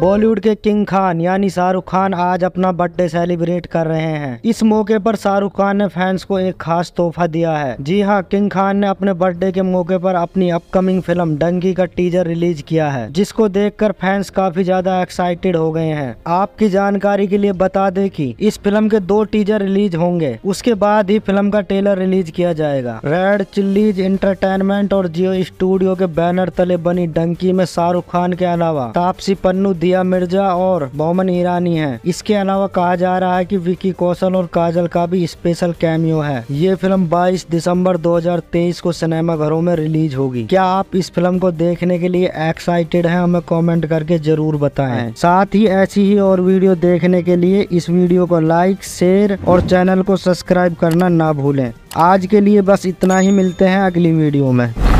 बॉलीवुड के किंग खान यानी शाहरुख खान आज अपना बर्थडे सेलिब्रेट कर रहे हैं इस मौके पर शाहरुख खान ने फैंस को एक खास तोहफा दिया है जी हाँ किंग खान ने अपने बर्थडे के मौके पर अपनी अपकमिंग फिल्म डंकी का टीजर रिलीज किया है जिसको देखकर फैंस काफी ज्यादा एक्साइटेड हो गए हैं आपकी जानकारी के लिए बता दे की इस फिल्म के दो टीजर रिलीज होंगे उसके बाद ही फिल्म का ट्रेलर रिलीज किया जाएगा रेड चिल्लीज इंटरटेनमेंट और जियो स्टूडियो के बैनर तले बनी डंकी में शाहरुख खान के अलावा तापसी पन्नू दिया मिर्जा और बोमन ईरानी हैं इसके अलावा कहा जा रहा है कि विकी कौशल और काजल का भी स्पेशल कैमियो है ये फिल्म 22 दिसंबर 2023 को सिनेमा घरों में रिलीज होगी क्या आप इस फिल्म को देखने के लिए एक्साइटेड हैं हमें कमेंट करके जरूर बताएं साथ ही ऐसी ही और वीडियो देखने के लिए इस वीडियो को लाइक शेयर और चैनल को सब्सक्राइब करना ना भूलें आज के लिए बस इतना ही मिलते हैं अगली वीडियो में